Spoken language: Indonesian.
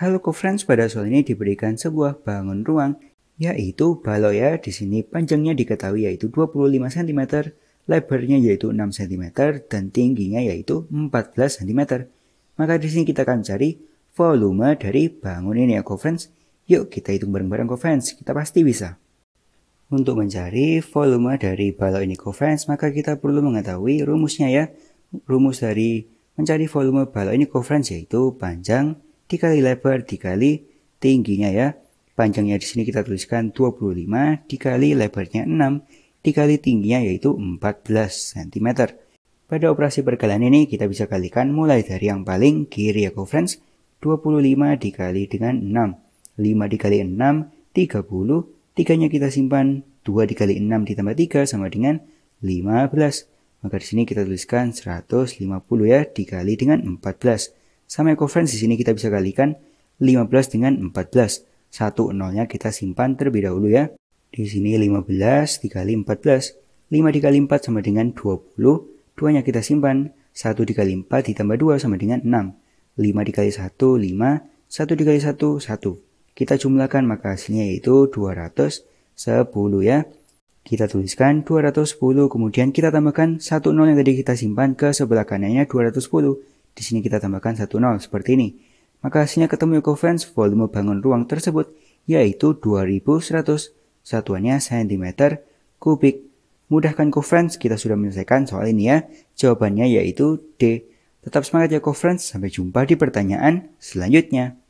Halo friends pada soal ini diberikan sebuah bangun ruang yaitu balok ya. di sini panjangnya diketahui yaitu 25 cm, lebarnya yaitu 6 cm dan tingginya yaitu 14 cm. Maka di sini kita akan cari volume dari bangun ini ya friends. Yuk kita hitung bareng-bareng friends, kita pasti bisa. Untuk mencari volume dari balok ini friends, maka kita perlu mengetahui rumusnya ya. Rumus dari mencari volume balok ini friends yaitu panjang dikali lebar dikali tingginya ya. Panjangnya di sini kita tuliskan 25 dikali lebarnya 6 dikali tingginya yaitu 14 cm. Pada operasi perkalian ini kita bisa kalikan mulai dari yang paling kiri ya friends. 25 dikali dengan 6. 5 dikali 6 30. 3 nya kita simpan 2 dikali 6 ditambah 3 sama dengan 15. Maka di sini kita tuliskan 150 ya dikali dengan 14. Sama equivalence di sini kita bisa kalikan 15 dengan 14. Satu nolnya kita simpan terlebih dahulu ya. Di sini 15 dikali 14. 5 dikali 4 sama dengan 20. 2-nya kita simpan. 1 dikali 4 ditambah 2 sama dengan 6. 5 dikali 1, 5. 1 dikali 1, 1. Kita jumlahkan maka hasilnya yaitu 210 ya. Kita tuliskan 210 kemudian kita tambahkan 1 nol yang tadi kita simpan ke sebelah kanannya 210 di sini kita tambahkan 1 nol seperti ini. Maka hasilnya ketemu Yokovens volume bangun ruang tersebut yaitu 2100 satuannya cm kubik. Mudahkan Friends, kita sudah menyelesaikan soal ini ya. Jawabannya yaitu D. Tetap semangat ya Friends, sampai jumpa di pertanyaan selanjutnya.